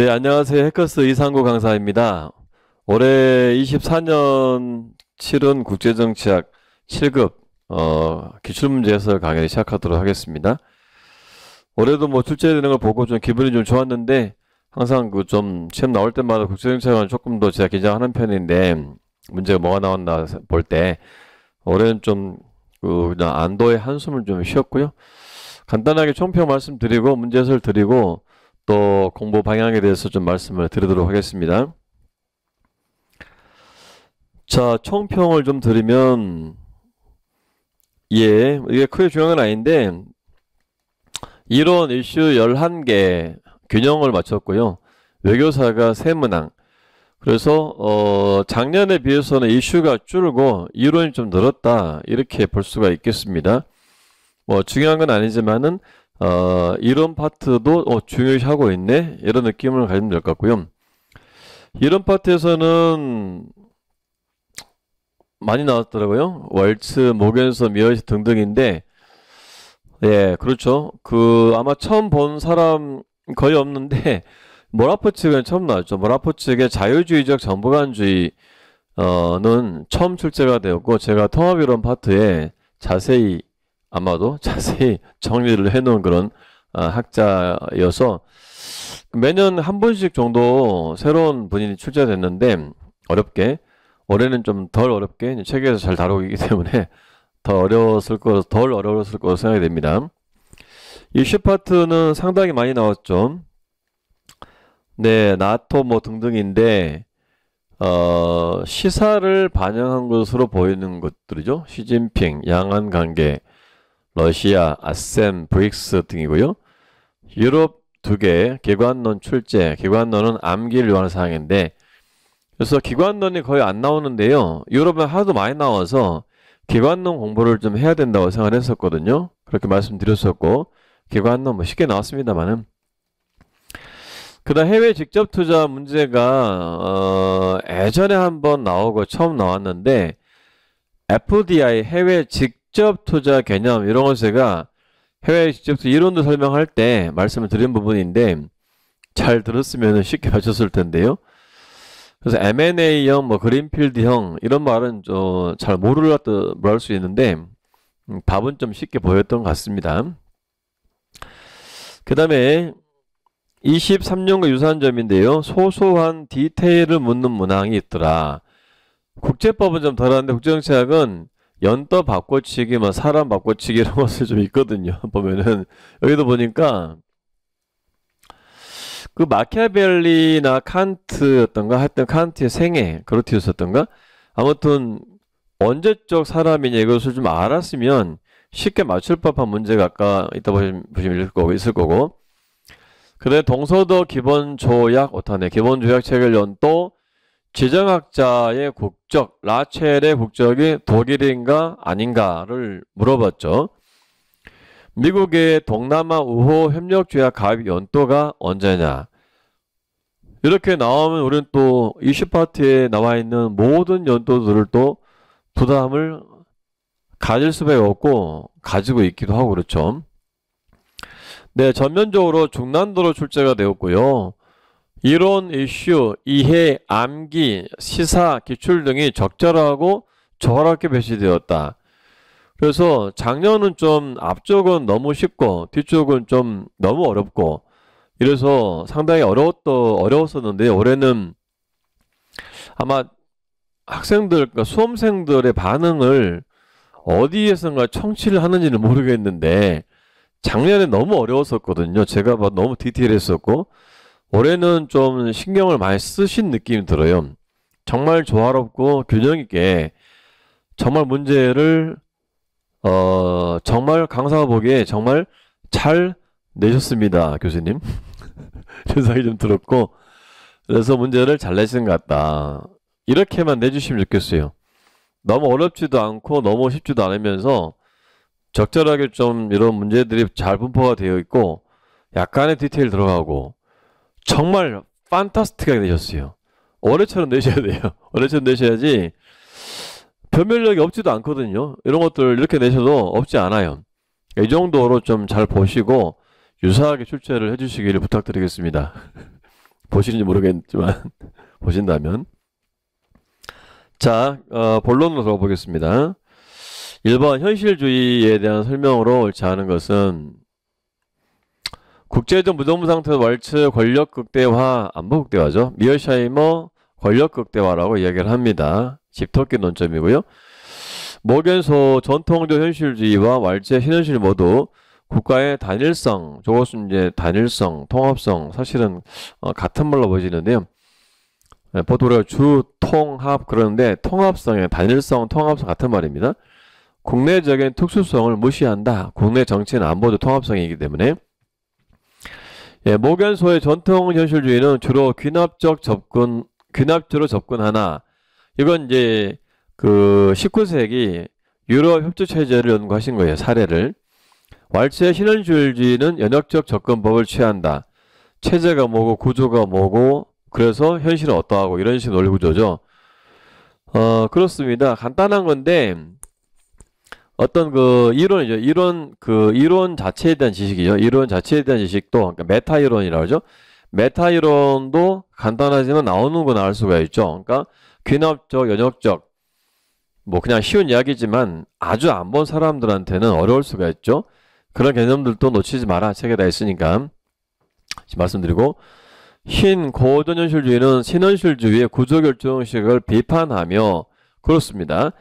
네, 안녕하세요. 해커스 이상구 강사입니다. 올해 24년 7은 국제정치학 7급 어, 기출문제 해설 강의를 시작하도록 하겠습니다. 올해도 뭐 출제되는 걸 보고 좀 기분이 좀 좋았는데 항상 그좀 시험 나올 때마다 국제정치학은 조금 더 제가 긴장하는 편인데 문제가 뭐가 나왔나 볼 때 올해는 좀그 그냥 안도의 한숨을 좀 쉬었고요. 간단하게 총평 말씀드리고 문제 해설 드리고 또 공부 방향에 대해서 좀 말씀을 드리도록 하겠습니다. 자, 총평을 좀 드리면 예, 이게 크게 중요한 건 아닌데 이론 이슈 11개 균형을 맞췄고요. 외교사가 세문항 그래서 어, 작년에 비해서는 이슈가 줄고 이론이 좀 늘었다 이렇게 볼 수가 있겠습니다. 뭐 중요한 건 아니지만은 어, 이런 파트도 어, 중요시하고 있네 이런 느낌을 가지면 될 것 같고요 이런 파트에서는 많이 나왔더라고요 월츠, 모겐서, 미어시 등등인데 예 그렇죠 그 아마 처음 본 사람 거의 없는데 모라포 츠가 처음 나왔죠 모라포 측의 자유주의적 정보관주의 어, 는 처음 출제가 되었고 제가 통합이론 파트에 자세히 아마도 자세히 정리를 해놓은 그런 아, 학자여서 매년 한 번씩 정도 새로운 분이 출제됐는데 어렵게 올해는 좀 덜 어렵게 책에서 잘 다루기 때문에 더 어려웠을 거, 덜 어려웠을 거로 생각이 됩니다. 이 슈파트는 상당히 많이 나왔죠. 네, 나토 뭐 등등인데 어, 시사를 반영한 것으로 보이는 것들이죠. 시진핑, 양안 관계, 러시아, 아셈, 브릭스 등이고요. 유럽 두 개, 기관론 출제, 기관론은 암기를 요하는 사항인데 그래서 기관론이 거의 안 나오는데요. 유럽은 하도 많이 나와서 기관론 공부를 좀 해야 된다고 생각을 했었거든요. 그렇게 말씀드렸었고 기관론 뭐 쉽게 나왔습니다만은 그다음 해외 직접 투자 문제가 어, 예전에 한번 나오고 처음 나왔는데 FDI 해외 직 직접 투자 개념 이런 것 제가 해외 직접 투자 이론도 설명할 때 말씀을 드린 부분인데 잘 들었으면 쉽게 하셨을 텐데요. 그래서 M&A형, 뭐 그린필드형 이런 말은 잘모르도 말할 수 있는데 음, 답은 좀 쉽게 보였던 것 같습니다. 그 다음에 23년과 유사한 점인데요. 소소한 디테일을 묻는 문항이 있더라. 국제법은 좀덜는데 국제정치학은 연떠 바꿔치기, 뭐 사람 바꿔치기 이런 것을 좀 있거든요. 보면은 여기도 보니까 그 마키아벨리나 칸트였던가 하여튼 칸트의 생애 그로티우스였던가 아무튼 언제적 사람이냐 이것을 좀 알았으면 쉽게 맞출 법한 문제가 아까 이따 보시면, 보시면 있을 거고 있을 거고 그다음에 동서도 기본조약 오타네 기본조약 체결 연도 지정학자의 국적, 라첼의 국적이 독일인가 아닌가를 물어봤죠. 미국의 동남아 우호 협력조약 가입 연도가 언제냐? 이렇게 나오면 우리는 또 20파트에 나와 있는 모든 연도들을 또 부담을 가질 수밖에 없고 가지고 있기도 하고 그렇죠. 네, 전면적으로 중난도로 출제가 되었고요. 이론, 이슈, 이해, 암기, 시사, 기출 등이 적절하고 적절하게 배치되었다. 그래서 작년은 좀 앞쪽은 너무 쉽고 뒤쪽은 좀 너무 어렵고 이래서 상당히 어려웠더, 어려웠었는데 올해는 아마 학생들, 그러니까 수험생들의 반응을 어디에선가 청취를 하는지는 모르겠는데 작년에 너무 어려웠었거든요. 제가 너무 디테일했었고 올해는 좀 신경을 많이 쓰신 느낌이 들어요. 정말 조화롭고 균형 있게 정말 문제를 어 정말 강사 보기에 정말 잘 내셨습니다, 교수님. 현상이 좀 들었고 그래서 문제를 잘 내시는 것 같다. 이렇게만 내주시면 좋겠어요. 너무 어렵지도 않고 너무 쉽지도 않으면서 적절하게 좀 이런 문제들이 잘 분포가 되어 있고 약간의 디테일 들어가고 정말 판타스틱하게 내셨어요. 원래처럼 내셔야 돼요. 원래처럼 내셔야지 변별력이 없지도 않거든요. 이런 것들 이렇게 내셔도 없지 않아요. 이 정도로 좀 잘 보시고 유사하게 출제를 해주시기를 부탁드리겠습니다. 보시는지 모르겠지만 보신다면 자 어, 본론으로 들어보겠습니다. 1번 현실주의에 대한 설명으로 제하는 것은 국제적 무동무 상태에서 월츠 권력 극대화, 안보 극대화죠. 미어샤이머 권력 극대화라고 이야기를 합니다. 집토끼 논점이고요. 모견소 전통적 현실주의와 왈츠의 신현실 모두 국가의 단일성, 조것은 이제 단일성, 통합성, 사실은 어, 같은 말로 보이는데요. 네, 예, 보통 우리가 주, 통합 그러는데 통합성의 단일성, 통합성 같은 말입니다. 국내적인 특수성을 무시한다. 국내 정치는 안보도 통합성이기 때문에 예, 목연소의 전통 현실주의는 주로 귀납적 접근, 귀납주로 접근하나 이건 이제 그 19세기 유럽 협조 체제를 연구하신 거예요 사례를. 왈츠의 신현주의는 연역적 접근법을 취한다. 체제가 뭐고 구조가 뭐고 그래서 현실은 어떠하고 이런 식의 논리 구조죠. 어 그렇습니다. 간단한 건데 어떤 그 이론이죠. 이론 그 이론 자체에 대한 지식이죠. 이론 자체에 대한 지식도 그러니까 메타 이론이라고 하죠. 메타 이론도 간단하지만 나오는 거 나올 수가 있죠. 그러니까 귀납적, 연역적 뭐 그냥 쉬운 이야기지만 아주 안 본 사람들한테는 어려울 수가 있죠. 그런 개념들도 놓치지 마라. 책에 다 있으니까. 말씀드리고 흰 고전현실주의는 신현실주의의 구조결정식을 비판하며 그렇습니다.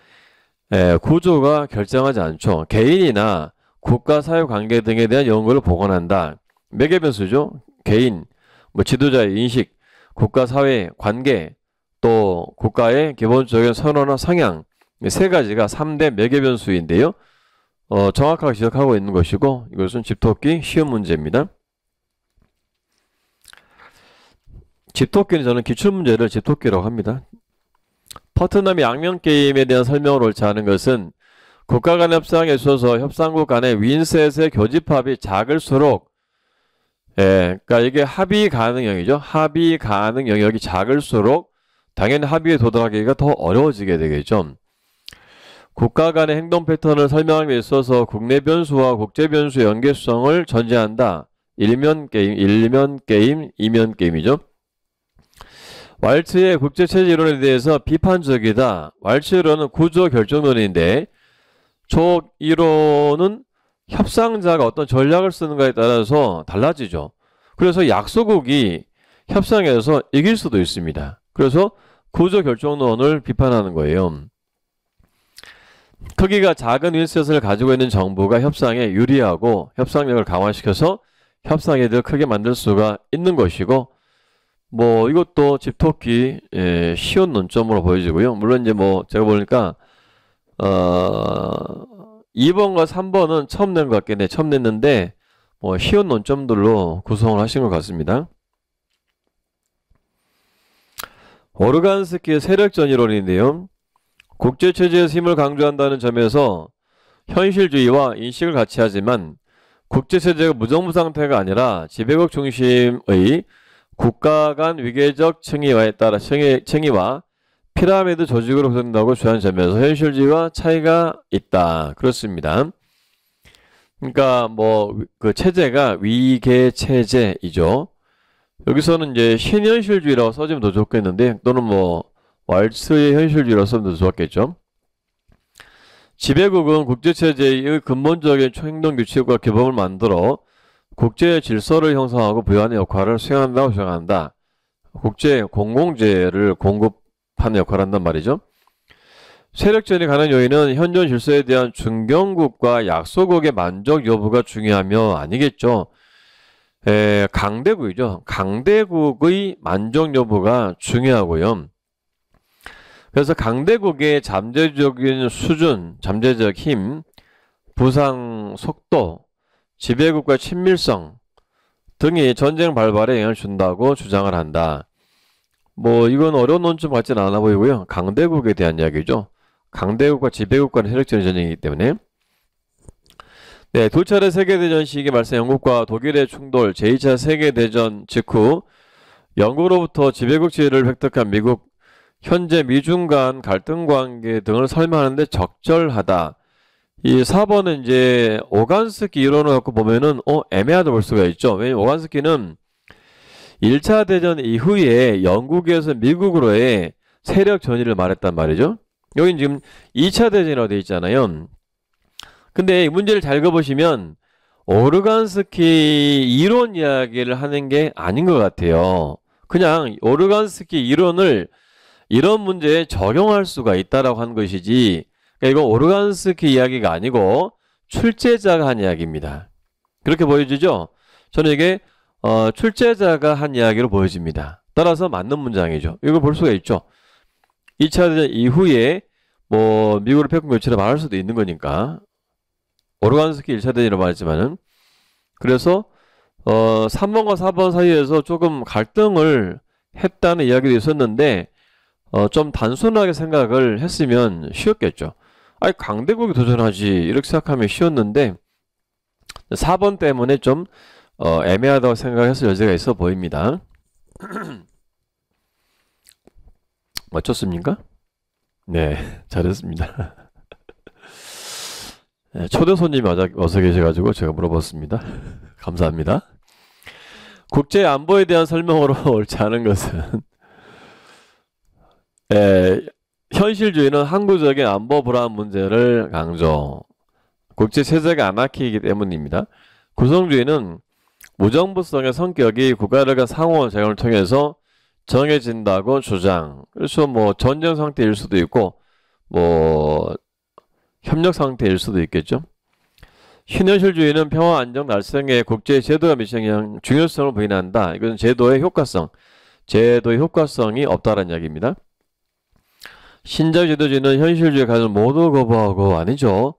예, 구조가 결정하지 않죠. 개인이나 국가 사회 관계 등에 대한 연구를 복원한다. 매개 변수죠. 개인, 뭐 지도자의 인식, 국가 사회 관계, 또 국가의 기본적인 선호나 성향 세 가지가 3대 매개 변수인데요. 어, 정확하게 지적하고 있는 것이고 이것은 집토끼 쉬운 문제입니다. 집토끼는 저는 기출문제를 집토끼라고 합니다. 퍼트넘의 양면 게임에 대한 설명을 옳지 않은 것은 국가 간 협상에 있어서 협상국 간의 윈셋의 교집합이 작을수록 예, 그러니까 이게 합의 가능 영역이죠. 합의 가능 영역이 작을수록 당연히 합의에 도달하기가 더 어려워지게 되겠죠. 국가 간의 행동 패턴을 설명함에 있어서 국내 변수와 국제 변수의 연계성을 전제한다. 일면 게임, 일면 게임, 이면 게임이죠. 왈츠의 국제체제 이론에 대해서 비판적이다. 왈츠 이론은 구조 결정론인데 조 이론은 협상자가 어떤 전략을 쓰는가에 따라서 달라지죠. 그래서 약소국이 협상에서 이길 수도 있습니다. 그래서 구조 결정론을 비판하는 거예요. 크기가 작은 윈셋을 가지고 있는 정부가 협상에 유리하고 협상력을 강화시켜서 협상에 더 크게 만들 수가 있는 것이고 뭐 이것도 집토끼 예, 쉬운 논점으로 보여지고요. 물론 이제 뭐 제가 보니까 어 2번과 3번은 처음 낸 것 같긴 해. 처음 냈는데 뭐 쉬운 논점들로 구성을 하신 것 같습니다. 오르간스키의 세력전 이론인데요. 국제체제의 힘을 강조한다는 점에서 현실주의와 인식을 같이 하지만 국제체제가 무정부 상태가 아니라 지배국 중심의 국가 간 위계적 층위와에 따라 층위, 층위와 피라미드 조직으로 구성된다고 주장 점에서 현실주의와 차이가 있다. 그렇습니다. 그러니까 뭐 그 체제가 위계 체제이죠. 여기서는 이제 신현실주의라고 써주면 더 좋겠는데 또는 뭐 왈츠의 현실주의라고 써면더 좋았겠죠. 지배국은 국제체제의 근본적인 행동 규칙과 규범을 만들어 국제 질서를 형성하고 부여하는 역할을 수행한다고 생각한다 국제 공공재를 공급하는 역할을 한단 말이죠. 세력전이 가는 요인은 현존 질서에 대한 중견국과 약소국의 만족 여부가 중요하며 아니겠죠. 에, 강대국이죠. 강대국의 만족 여부가 중요하고요. 그래서 강대국의 잠재적인 수준, 잠재적 힘, 부상 속도, 지배국과 친밀성 등이 전쟁 발발에 영향을 준다고 주장을 한다. 뭐 이건 어려운 논점 같지는 않아 보이고요. 강대국에 대한 이야기죠. 강대국과 지배국 간의 세력전 전쟁이기 때문에 네, 두 차례 세계대전 시기에 발생 영국과 독일의 충돌 제2차 세계대전 직후 영국으로부터 지배국 지위를 획득한 미국 현재 미중 간 갈등 관계 등을 설명하는데 적절하다. 이 4번은 이제 오간스키 이론을 갖고 보면은 어 애매하다 볼 수가 있죠. 왜냐면 오간스키는 1차 대전 이후에 영국에서 미국으로의 세력 전이를 말했단 말이죠. 여긴 지금 2차 대전이라고 되어 있잖아요. 근데 이 문제를 잘 읽어보시면 오르간스키 이론 이야기를 하는 게 아닌 것 같아요. 그냥 오르간스키 이론을 이런 문제에 적용할 수가 있다라고 한 것이지 그러니까 이거 오르간스키 이야기가 아니고 출제자가 한 이야기입니다. 그렇게 보여지죠? 저는 이게 어, 출제자가 한 이야기로 보여집니다. 따라서 맞는 문장이죠. 이거볼 수가 있죠. 2차 대전 이후에 뭐 미국을 패권 교체를 말할 수도 있는 거니까 오르간스키 1차 대전이라고 말했지만은 그래서 어, 3번과 4번 사이에서 조금 갈등을 했다는 이야기도 있었는데 어, 좀 단순하게 생각을 했으면 쉬웠겠죠. 아니 강대국이 도전하지 이렇게 생각하면 쉬웠는데 4번 때문에 좀 어, 애매하다고 생각해서 여지가 있어 보입니다. 맞췄습니까? 네, 잘했습니다. 네, 초대 손님이 어서 계셔가지고 제가 물어봤습니다. 감사합니다. 국제 안보에 대한 설명으로 옳지 않은 것은 에, 현실주의는 항구적인 안보 불안 문제를 강조. 국제 체제가 안악기이기 때문입니다. 구성주의는 무정부성의 성격이 국가를 간 상호 작용을 통해서 정해진다고 주장. 그래서 뭐 전쟁 상태일 수도 있고 뭐 협력 상태일 수도 있겠죠. 신현실주의는 평화 안정 달성에 국제 제도와 미션 중요성을 부인한다. 이것 제도의 효과성, 제도의 효과성이 없다는 이야기입니다. 신자 주도주는 현실주의 가정 모두 거부하고 아니죠.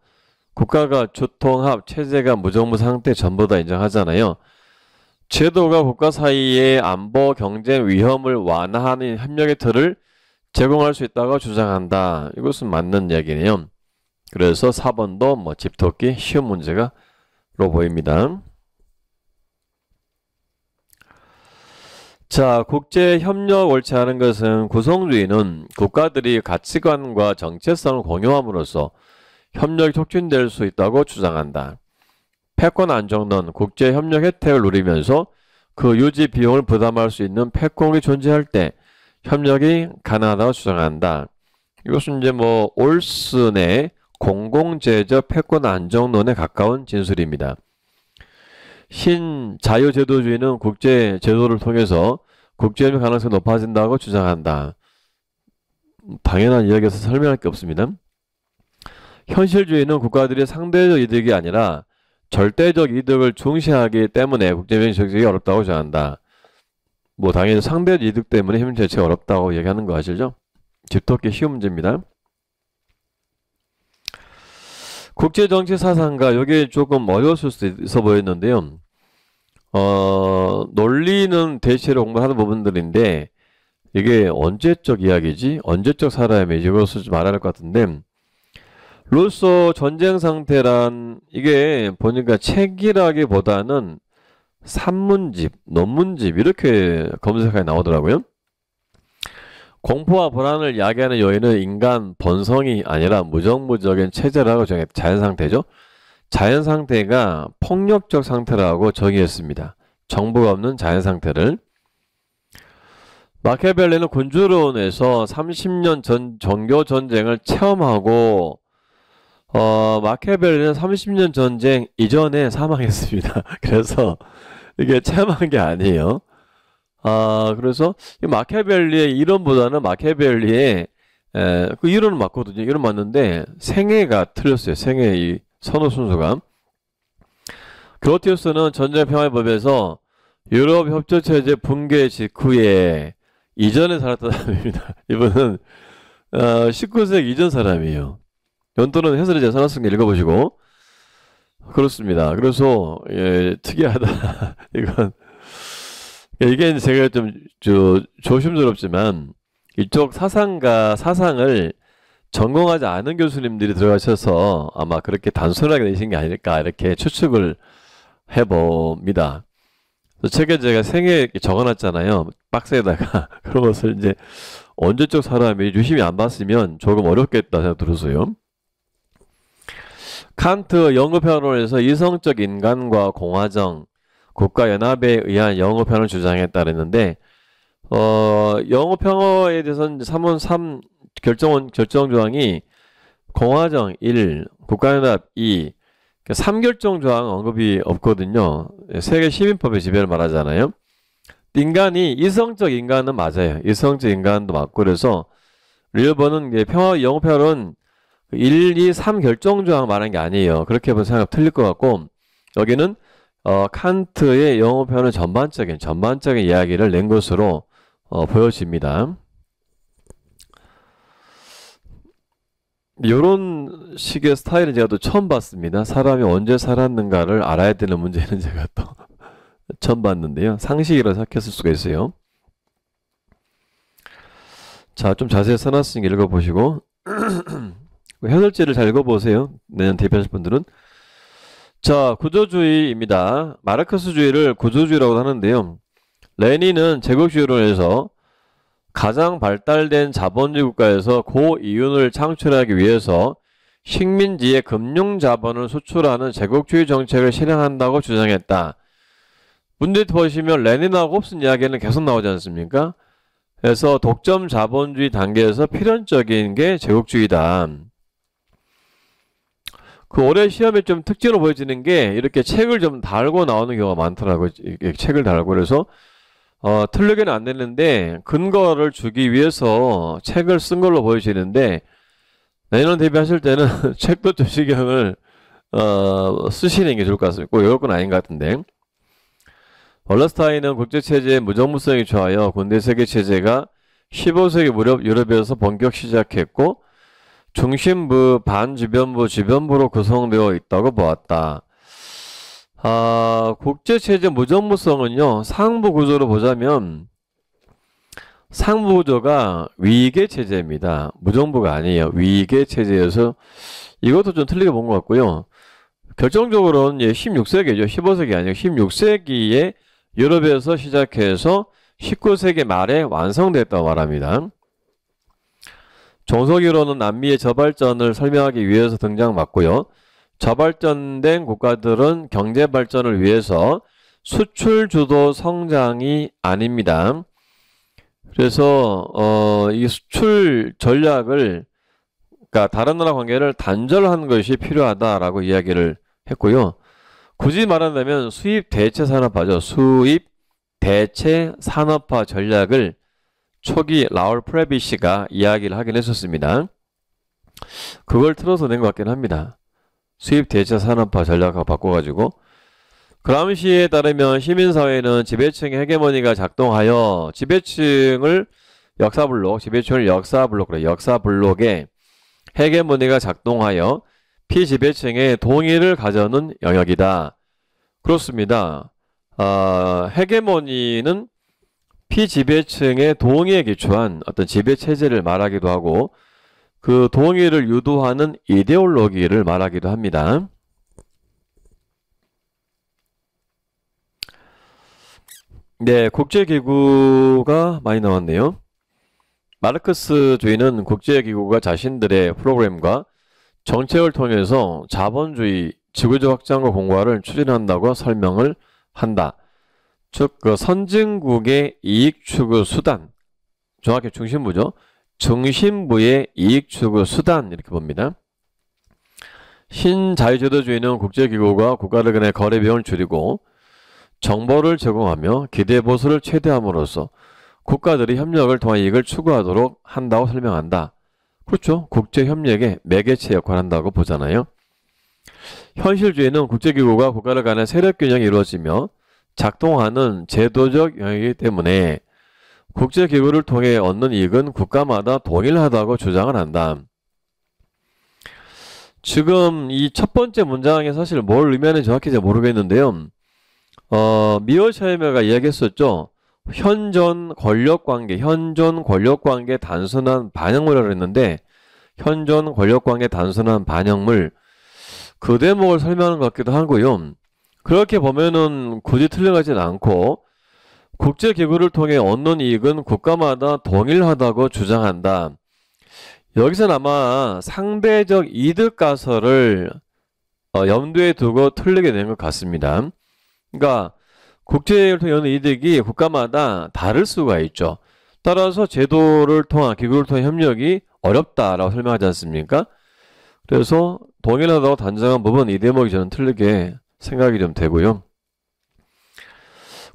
국가가 주통합, 체제가 무정부 상태 전부 다 인정하잖아요. 제도가 국가 사이의 안보, 경쟁, 위험을 완화하는 협력의 틀을 제공할 수 있다고 주장한다. 이것은 맞는 이야기네요. 그래서 4번도 뭐 집토끼 쉬운 문제가로 보입니다. 자, 국제협력 옳지 하는 것은 구성주의는 국가들이 가치관과 정체성을 공유함으로써 협력이 촉진될 수 있다고 주장한다. 패권 안정론, 국제협력 혜택을 누리면서 그 유지 비용을 부담할 수 있는 패권이 존재할 때 협력이 가능하다고 주장한다. 이것은 이제 뭐 올슨의 공공재적 패권 안정론에 가까운 진술입니다. 신자유제도주의는 국제 제도를 통해서 국제협력 가능성이 높아진다고 주장한다. 당연한 이야기에서 설명할 게 없습니다. 현실주의는 국가들이 상대적 이득이 아니라 절대적 이득을 중시하기 때문에 국제적인 적이 어렵다고 주장한다. 뭐 당연히 상대적 이득 때문에 힘 자체가 어렵다고 얘기하는 거 아시죠? 집토끼 쉬운 문제입니다. 국제정치 사상가 여기에 조금 어려웠을 수 있어 보였는데요. 어, 논리는 대체로 공부 하는 부분들인데 이게 언제적 이야기지? 언제적 사람이지? 이것을 좀 알아야 할 것 같은데 로써 전쟁 상태란 이게 보니까 책이라기보다는 산문집, 논문집 이렇게 검색하에 나오더라고요. 공포와 불안을 야기하는 요인은 인간 본성이 아니라 무정부적인 체제라고 정해 자연 상태죠. 자연 상태가 폭력적 상태라고 정의했습니다. 정보가 없는 자연 상태를 마키벨리는 군주론에서 30년 전 종교 전쟁을 체험하고 어, 마키벨리는 30년 전쟁 이전에 사망했습니다. 그래서 이게 체험한 게 아니에요. 아 그래서 마키벨리의 이론보다는 마키벨리의 에, 그 이론은 맞거든요. 이론 맞는데 생애가 틀렸어요. 생애 이 선호 순서감 그로티우스는 전쟁평화법에서 유럽 협조체제 붕괴 직후에 이전에 살았던 사람입니다. 이분은 어, 19세기 이전 사람이에요. 연도는 해설에 제가 써놨으니 읽어보시고 그렇습니다. 그래서 예, 특이하다. 이건 이게 제가 좀 저, 조심스럽지만 이쪽 사상과 사상을 전공하지 않은 교수님들이 들어가셔서 아마 그렇게 단순하게 되신게 아닐까 이렇게 추측을 해봅니다. 책에 제가 생애 적어놨잖아요. 박스에다가 그런 것을 이제 언제적 사람이 유심히 안 봤으면 조금 어렵겠다 생각 들었어요. 칸트 영어편론에서 이성적 인간과 공화정, 국가연합에 의한 영어편을 주장했다랬는데 어, 영어 평어에 대해서는 3원 3 결정원 결정 조항이 공화정 1, 국가연합 2, 그 3결정 조항 언급이 없거든요. 예, 세계 시민법의 지배를 말하잖아요. 인간이 이성적 인간은 맞아요. 이성적 인간도 맞고 그래서 릴버는 평화 영어 평어는 1, 2, 3 결정 조항 말한 게 아니에요. 그렇게 보면 생각 틀릴 것 같고 여기는 어, 칸트의 영어 평현은 전반적인 전반적인 이야기를 낸 것으로 어, 보여집니다. 이런 식의 스타일은 제가 또 처음 봤습니다. 사람이 언제 살았는가를 알아야 되는 문제는 제가 또 처음 봤는데요. 상식이라 생각했을 수가 있어요. 자, 좀 자세히 써놨으니까 읽어보시고 현설제를 잘 읽어보세요. 내년 대표하실 분들은 자, 구조주의입니다. 마르크스주의를 구조주의라고 하는데요. 레닌은 제국주의론에서 가장 발달된 자본주의 국가에서 고이윤을 창출하기 위해서 식민지의 금융자본을 수출하는 제국주의 정책을 실행한다고 주장했다. 문제 보시면 레닌하고 홉슨 이야기는 계속 나오지 않습니까? 그래서 독점 자본주의 단계에서 필연적인 게 제국주의다. 그 올해 시험에 좀 특징으로 보여지는 게 이렇게 책을 좀 달고 나오는 경우가 많더라고요. 책을 달고 그래서 어, 틀리게는 안 되는데 근거를 주기 위해서 책을 쓴 걸로 보여지는데 내년 대비하실 때는 책도 주시경을 어, 쓰시는 게 좋을 것 같습니다. 꼭 이럴 건 아닌 것 같은데 얼라스타인은 국제체제의 무정부성이 좋아요. 군대 세계체제가 15세기 무렵 유럽에서 본격 시작했고 중심부, 반주변부, 주변부로 구성되어 있다고 보았다. 아, 국제체제 무정부성은요, 상부 구조로 보자면, 상부 구조가 위계 체제입니다. 무정부가 아니에요. 위계 체제여서 이것도 좀 틀리게 본 것 같고요. 결정적으로는 예, 16세기죠. 15세기 아니고 16세기에 유럽에서 시작해서 19세기 말에 완성됐다고 말합니다. 종속이론은 남미의 저발전을 설명하기 위해서 등장 맞고요. 저발전된 국가들은 경제 발전을 위해서 수출 주도 성장이 아닙니다. 그래서 어, 이 수출 전략을 그러니까 다른 나라 관계를 단절한 것이 필요하다라고 이야기를 했고요. 굳이 말한다면 수입 대체 산업화죠. 수입 대체 산업화 전략을 초기 라울 프레비 씨가 이야기를 하긴 했었습니다. 그걸 틀어서 낸 것 같긴 합니다. 수입 대체 산업화 전략화 바꿔가지고 그람시에 따르면 시민사회는 지배층의 헤게모니가 작동하여 지배층을 역사블록, 지배층을 역사블록, 그래, 역사블록에 헤게모니가 작동하여 피지배층의 동의를 가져는 영역이다. 그렇습니다. 어, 헤게모니는 피지배층의 동의에 기초한 어떤 지배체제를 말하기도 하고 그 동의를 유도하는 이데올로기를 말하기도 합니다. 네, 국제기구가 많이 나왔네요. 마르크스주의는 국제기구가 자신들의 프로그램과 정책을 통해서 자본주의, 지구적 확장과 공화를 추진한다고 설명을 한다. 즉, 그 선진국의 이익 추구 수단, 정확히 중심부죠. 중심부의 이익 추구 수단 이렇게 봅니다. 신자유주도주의는 국제기구가 국가를 간의 거래 비용을 줄이고 정보를 제공하며 기대 보수를 최대함으로써 국가들이 협력을 통한 이익을 추구하도록 한다고 설명한다. 그렇죠. 국제협력의 매개체 역할을 한다고 보잖아요. 현실주의는 국제기구가 국가를 간의 세력균형이 이루어지며 작동하는 제도적 영역이기 때문에 국제기구를 통해 얻는 이익은 국가마다 동일하다고 주장을 한다. 지금 이 첫 번째 문장에 사실 뭘 의미하는지 정확히 잘 모르겠는데요. 어, 미월 샤이메가 이야기했었죠. 현존 권력관계, 현존 권력관계 단순한 반영물이라고 했는데 현존 권력관계 단순한 반영물 그 대목을 설명하는 것 같기도 하고요. 그렇게 보면은 굳이 틀려가진 않고 국제기구를 통해 얻는 이익은 국가마다 동일하다고 주장한다. 여기서 아마 상대적 이득 가설을 어, 염두에 두고 틀리게 된것 같습니다. 그러니까 국제를 통해 얻는 이득이 국가마다 다를 수가 있죠. 따라서 제도를 통한 기구를 통한 협력이 어렵다라고 설명하지 않습니까? 그래서 동일하다고 단정한 부분 이 대목이 저는 틀리게 생각이 좀 되고요.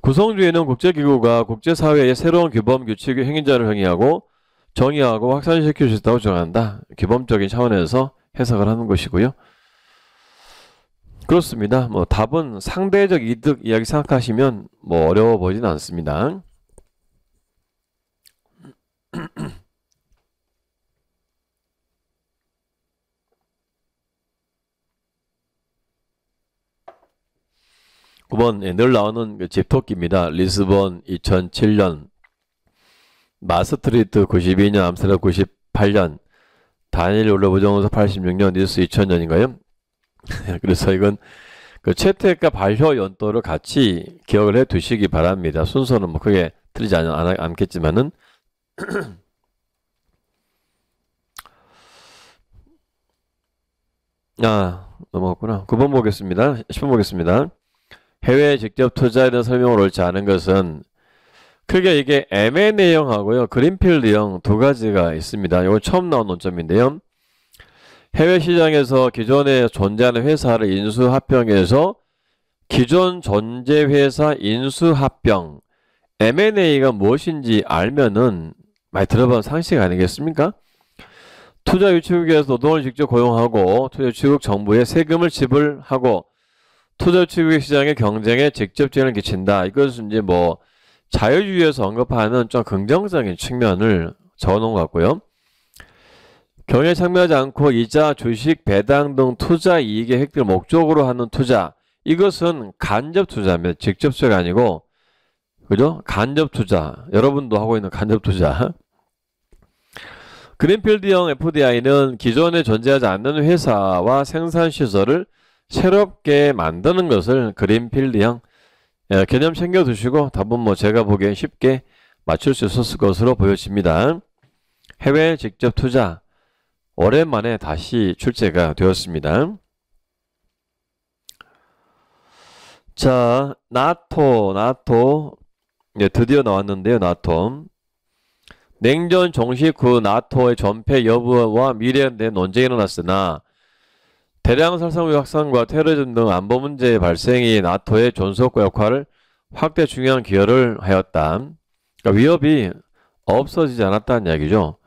구성주의는 국제기구가 국제사회의 새로운 규범 규칙의 행위자를 행위하고 정의하고 확산시킬 수 있다고 주장한다. 규범적인 차원에서 해석을 하는 것이고요. 그렇습니다. 뭐 답은 상대적 이득 이야기 생각하시면 뭐 어려워 보이진 않습니다. 9번 예, 늘 나오는 그 집토끼입니다. 리스본 2007년, 마스트리트 92년, 암스테르 98년, 단일 올로보정서 86년, 뉴스 2000년인가요? 그래서 이건 그 채택과 발효 연도를 같이 기억을 해 두시기 바랍니다. 순서는 뭐 크게 틀리지 않, 않, 않겠지만은 아 넘어갔구나. 9번 보겠습니다. 10번 보겠습니다. 해외 에 직접 투자 이런 설명을 옳지 않은 것은 크게 이게 M&A형하고요. 그린필드형 두 가지가 있습니다. 이건 처음 나온 논점인데요. 해외 시장에서 기존에 존재하는 회사를 인수합병해서 기존 존재 회사 인수합병 M&A가 무엇인지 알면은 많이 들어본 상식 아니겠습니까? 투자 유치국에서 노동을 직접 고용하고 투자 유치국 정부에 세금을 지불하고 투자유치 시장의 경쟁에 직접적인 끼친다. 이것은 이제 뭐 자유주의에서 언급하는 좀 긍정적인 측면을 적어놓은 것 같고요. 경에 참여하지 않고 이자, 주식, 배당 등 투자 이익의 획득을 목적으로 하는 투자. 이것은 간접 투자입니다. 직접적이 아니고, 그죠? 간접 투자. 여러분도 하고 있는 간접 투자. 그린필드형 FDI는 기존에 존재하지 않는 회사와 생산시설을 새롭게 만드는 것을 그린필드형 예, 개념 챙겨두시고 답은 뭐 제가 보기엔 쉽게 맞출 수 있었을 것으로 보여집니다. 해외 직접 투자 오랜만에 다시 출제가 되었습니다. 자, 나토, 나토 예, 드디어 나왔는데요, 나토. 냉전 종식 후 나토의 전패 여부와 미래에 대한 논쟁이 일어났으나 대량 살상우 확산과 테러리즘 등 안보 문제의 발생이 나토의 존속과 역할을 확대 중요한 기여를 하였다. 그러니까 위협이 없어지지 않았다는 이야기죠.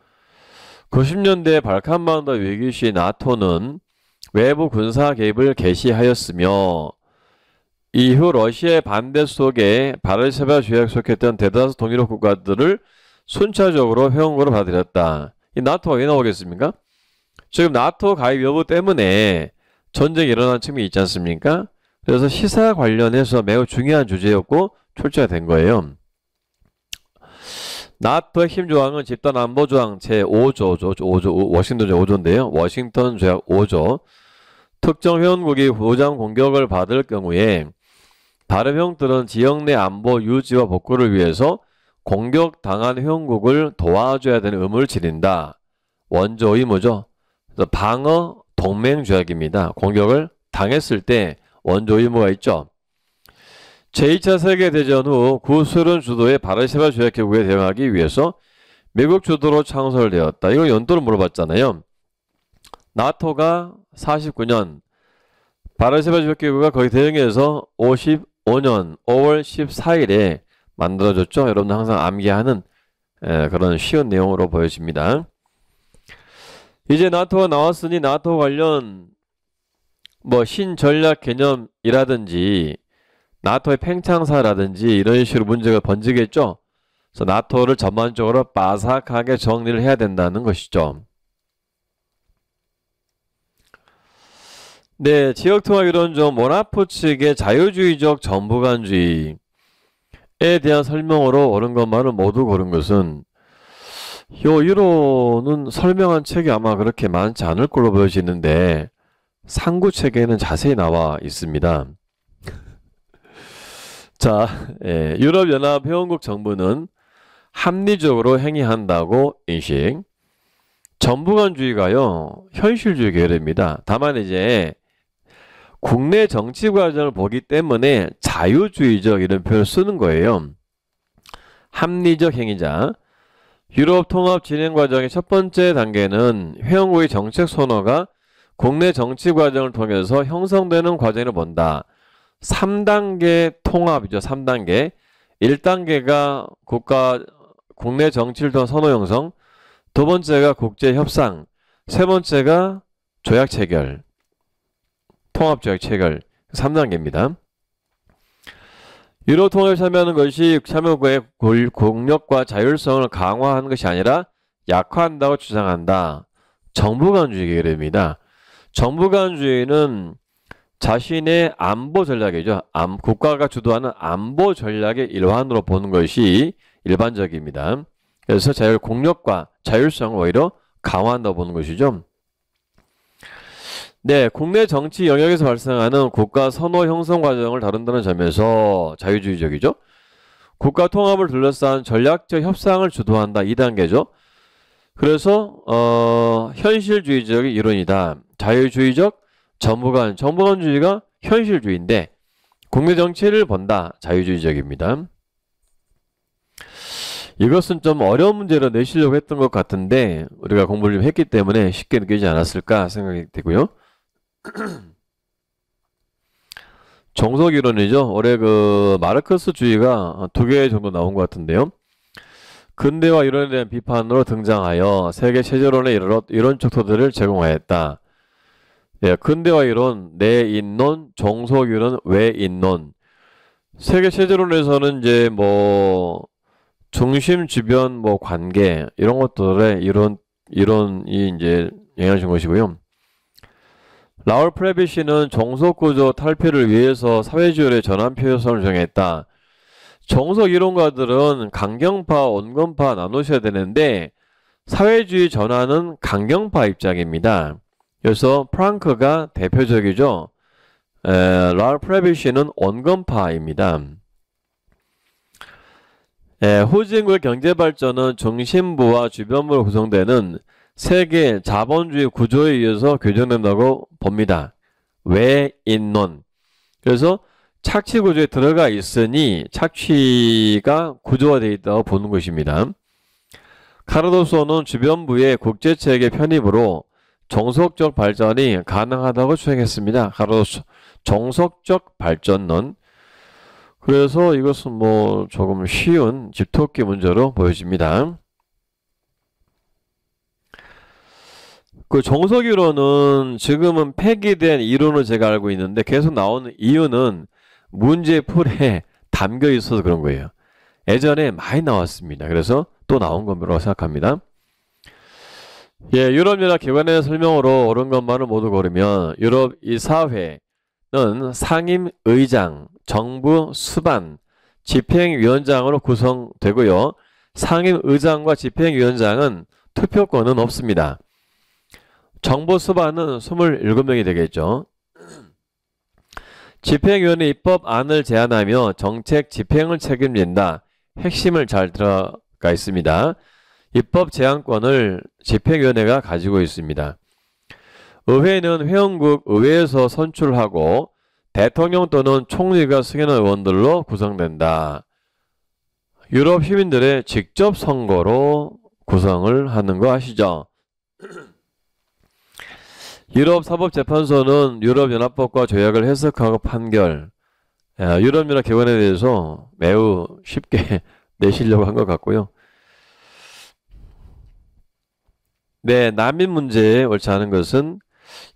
90년대 발칸반도 위기 시 나토는 외부 군사 개입을 개시하였으며 이후 러시아의 반대 속에 바르샤바 조약에 속했던 대다수 동유럽 국가들을 순차적으로 회원국으로 받아들였다. 이 나토가 왜 나오겠습니까? 지금 나토 가입 여부 때문에 전쟁이 일어난 측면이 있지 않습니까? 그래서 시사 관련해서 매우 중요한 주제였고 출제가 된 거예요. 나토의 힘 조항은 집단 안보 조항 제 5조, 5조, 5조 워싱턴 제 5조인데요. 워싱턴 조약 5조. 특정 회원국이 보장 공격을 받을 경우에 다른 회들은 지역 내 안보 유지와 복구를 위해서 공격당한 회원국을 도와줘야 되는 의무를 지닌다. 원조 의무죠. 방어 동맹 조약입니다. 공격을 당했을 때 원조 의무가 있죠. 제2차 세계대전 후 구소련 주도의 바르샤바 조약 개국에 대응하기 위해서 미국 주도로 창설되었다. 이걸 연도를 물어봤잖아요. 나토가 49년, 바르샤바 조약 개국가 거기 대응해서 55년 5월 14일에 만들어졌죠. 여러분들 항상 암기하는 그런 쉬운 내용으로 보여집니다. 이제 나토가 나왔으니 나토 관련 뭐 신전략 개념이라든지 나토의 팽창사라든지 이런 식으로 문제가 번지겠죠. 그래서 나토를 전반적으로 바삭하게 정리를 해야 된다는 것이죠. 네, 지역통화이론적 모나프 측의 자유주의적 정부관주의에 대한 설명으로 옳은 것만은 모두 고른 것은 요이론는 설명한 책이 아마 그렇게 많지 않을 걸로 보여지는데 상구 책에는 자세히 나와 있습니다. 자, 예, 유럽연합 회원국 정부는 합리적으로 행위한다고 인식. 전부관주의가요 현실주의 계열입니다. 다만 이제 국내 정치 과정을 보기 때문에 자유주의적 이런 표현을 쓰는 거예요. 합리적 행위자. 유럽 통합 진행 과정의 첫 번째 단계는 회원국의 정책 선호가 국내 정치 과정을 통해서 형성되는 과정을 본다. 3단계 통합이죠. 3단계. 1단계가 국가 국내 정치를 통한 선호 형성, 두 번째가 국제 협상, 세 번째가 조약 체결, 통합 조약 체결 3단계입니다. 이로 통해 참여하는 것이 참여국의 공력과 자율성을 강화하는 것이 아니라 약화한다고 주장한다. 정부간주의의 개념이다. 정부간주의는 자신의 안보 전략이죠. 국가가 주도하는 안보 전략의 일환으로 보는 것이 일반적입니다. 그래서 자율 공력과 자율성을 오히려 강화한다고 보는 것이죠. 네, 국내 정치 영역에서 발생하는 국가 선호 형성 과정을 다룬다는 점에서 자유주의적이죠. 국가 통합을 둘러싼 전략적 협상을 주도한다. 2단계죠. 그래서 어, 현실주의적 이론이다. 자유주의적 전부관 전무관주의가 현실주의인데 국내 정치를 본다. 자유주의적입니다. 이것은 좀 어려운 문제로 내시려고 했던 것 같은데 우리가 공부를 좀 했기 때문에 쉽게 느끼지 않았을까 생각이 되고요. 정석 이론이죠. 올해 그 마르크스주의가 두 개 정도 나온 것 같은데요. 근대화 이론에 대한 비판으로 등장하여 세계 체제론의 이르 이론적 토대를 제공하였다. 예, 근대화 이론, 내인론, 정석 이론, 외인론. 세계 체제론에서는 이제 뭐 중심 주변 뭐 관계 이런 것들의 이런 이론이 이제 영향을 준 것이고요. 라울 프레비씨는 종속구조 탈피를 위해서 사회주의의 전환표현을 정했다. 정석 이론가들은 강경파, 온건파 나누셔야 되는데 사회주의 전환은 강경파 입장입니다. 그래서 프랑크가 대표적이죠. 에, 라울 프레비시는 원건파입니다. 에, 호진국의 경제발전은 중심부와 주변부로 구성되는 세계 자본주의 구조에 의해서 교정된다고 봅니다. 외인론. 그래서 착취 구조에 들어가 있으니 착취가 구조화되어 있다고 보는 것입니다. 카르도소는 주변부의 국제체계 편입으로 정속적 발전이 가능하다고 주장했습니다. 카르도소 정속적 발전론. 그래서 이것은 뭐 조금 쉬운 집토끼 문제로 보여집니다. 그 정석이론은 지금은 폐기된 이론을 제가 알고 있는데 계속 나오는 이유는 문제 풀에 담겨 있어서 그런 거예요. 예전에 많이 나왔습니다. 그래서 또 나온 거라고 생각합니다. 예, 유럽연합 기관의 설명으로 옳은 것만을 모두 고르면 유럽 이사회는 상임의장, 정부 수반, 집행위원장으로 구성되고요. 상임의장과 집행위원장은 투표권은 없습니다. 정보 수반은 27명이 되겠죠. 집행위원회 입법안을 제안하며 정책 집행을 책임진다. 핵심을 잘 들어가 있습니다. 입법 제안권을 집행위원회가 가지고 있습니다. 의회는 회원국 의회에서 선출하고 대통령 또는 총리가 승인한 의원들로 구성된다. 유럽 시민들의 직접 선거로 구성을 하는 거 아시죠? 유럽 사법재판소는 유럽연합법과 조약을 해석하고 판결, 유럽연합 개헌에 대해서 매우 쉽게 내시려고 한 것 같고요. 네, 난민 문제에 옳지 않은 것은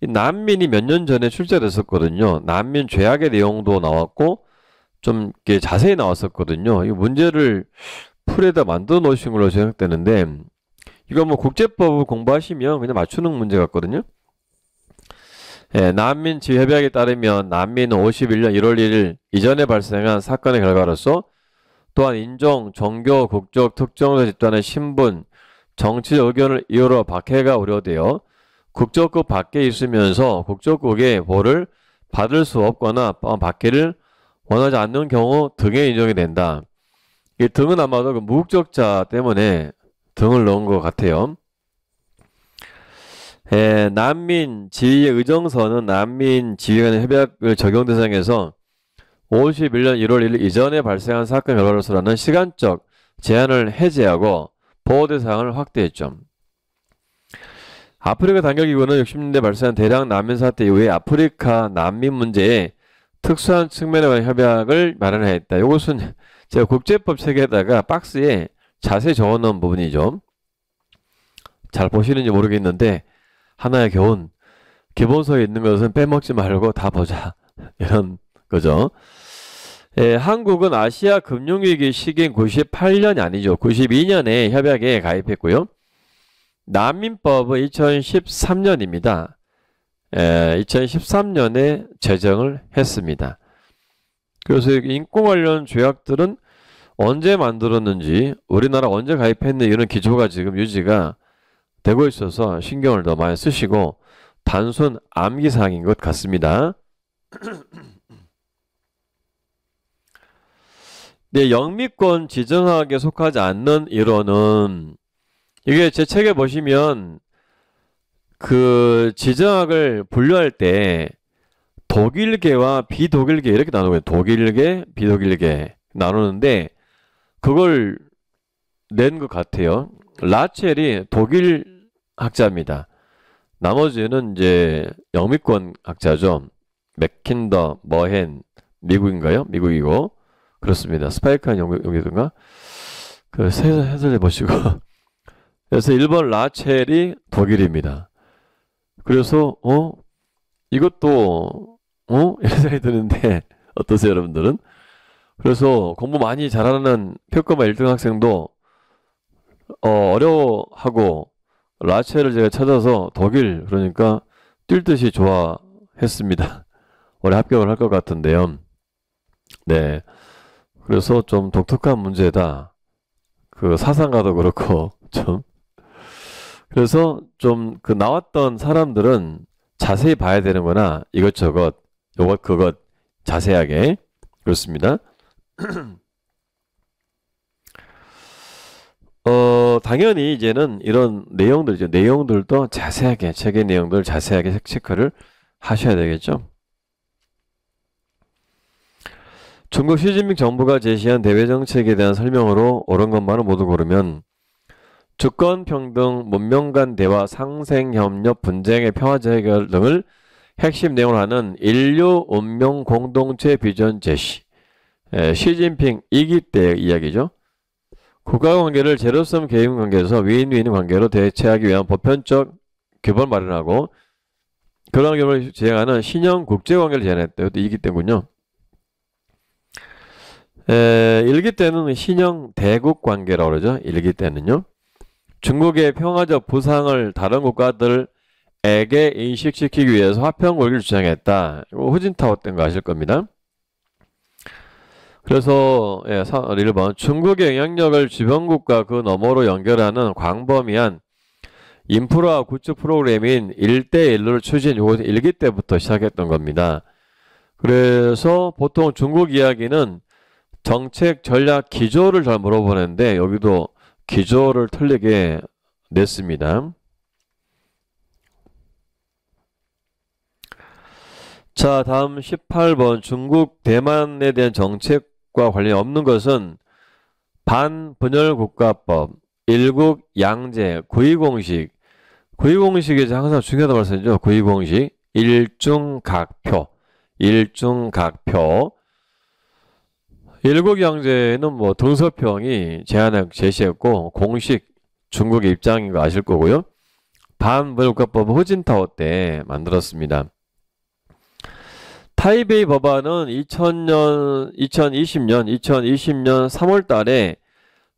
이 난민이 몇 년 전에 출제됐었거든요 난민 죄악의 내용도 나왔고 좀 이렇게 자세히 나왔었거든요. 이 문제를 풀에다 만들어 놓으신 걸로 생각되는데 이거 뭐 국제법을 공부하시면 그냥 맞추는 문제 같거든요. 예, 난민 지협약에 따르면 난민은 51년 1월 1일 이전에 발생한 사건의 결과로서 또한 인종, 종교, 국적, 특정 집단의 신분, 정치적 의견을 이유로 박해가 우려되어 국적국 밖에 있으면서 국적국의 보호를 받을 수 없거나 어, 받기를 원하지 않는 경우 등에 인정이 된다. 이 등은 아마도 그 무국적자 때문에 등을 넣은 것 같아요. 에, 예, 난민 지휘 의정서는 의 난민 지휘관의 협약을 적용 대상에서 51년 1월 1일 이전에 발생한 사건 결과로서라는 시간적 제한을 해제하고 보호 대상을 확대했죠. 아프리카 단결기구는 60년대 발생한 대량 난민 사태 이후에 아프리카 난민 문제에 특수한 측면에 관한 협약을 마련하였다. 이것은 제가 국제법 책에다가 박스에 자세히 적어놓은 부분이죠. 잘 보시는지 모르겠는데 하나의 교훈. 기본서에 있는 것은 빼먹지 말고 다 보자. 이런 거죠. 예, 한국은 아시아 금융위기 시기인 98년이 아니죠. 92년에 협약에 가입했고요. 난민법은 2013년입니다. 예, 2013년에 제정을 했습니다. 그래서 인권 관련 조약들은 언제 만들었는지, 우리나라 언제 가입했는지 이런 기조가 지금 유지가 되고 있어서 신경을 더 많이 쓰시고 단순 암기사항인 것 같습니다. 네, 영미권 지정학에 속하지 않는 이론은 이게 제 책에 보시면 그 지정학을 분류할 때 독일계와 비독일계 이렇게 나누고 독일계, 비독일계 나누는데 그걸 낸 것 같아요. 라첼이 독일 학자입니다. 나머지는 이제 영미권 학자죠. 맥킨더, 머헨, 미국인가요? 미국이고 그렇습니다. 스파이크한 용기든가 그 해설해 보시고 그래서 1번 라첼이 독일입니다. 그래서 어 이것도 어 이런 생각이 드는데 어떠세요 여러분들은? 그래서 공부 많이 잘하는 표과만 1등 학생도 어, 어려워하고 라첼를 제가 찾아서 독일 그러니까 뛸 듯이 좋아했습니다. 올해 합격을 할 것 같은데요. 네. 그래서 좀 독특한 문제다. 그 사상가도 그렇고 좀 그래서 좀 그 나왔던 사람들은 자세히 봐야 되는거나 이것저것 요것 그것 자세하게 그렇습니다. 어, 당연히 이제는 이런 내용들이죠. 내용들도 자세하게, 책의 내용들 자세하게 체크를 하셔야 되겠죠. 중국 시진핑 정부가 제시한 대외정책에 대한 설명으로 옳은 것만을 모두 고르면 주권평등, 문명간 대화, 상생협력, 분쟁의 평화재결 등을 핵심 내용으로 하는 인류 운명 공동체 비전 제시 에, 시진핑 이기 때 이야기죠. 국가관계를 제로섬 개인관계에서 위인위인 관계로 대체하기 위한 보편적 규범 마련하고 그러한 규범을 지향하는 신형 국제관계를 제안했대이기 때군요 에, 일기 때는 신형 대국 관계라고 그러죠. 일기 때는요. 중국의 평화적 부상을 다른 국가들에게 인식시키기 위해서 화평 골기를 주장했다. 후진타오 때인 거 아실 겁니다. 그래서 예, 1번 중국의 영향력을 주변국과 그 너머로 연결하는 광범위한 인프라 구축 프로그램인 1대1로 추진 1기 때부터 시작했던 겁니다. 그래서 보통 중국 이야기는 정책 전략 기조를 잘 물어보는데 여기도 기조를 틀리게 냈습니다. 자 다음 18번 중국 대만에 대한 정책 국과 관련이 없는 것은 반분열국가법, 일국 양제, 구의공식, 구의공식에서 항상 중요하다고 말씀드죠. 구의공식, 일중각표, 일중각표. 일국 양제는 뭐 등서평이 제안을 제시했고 공식 중국의 입장인 거 아실 거고요. 반분열국가법 호진타워때 만들었습니다. 타이베이 법안은 2000년, 2020년, 2020년 3월 달에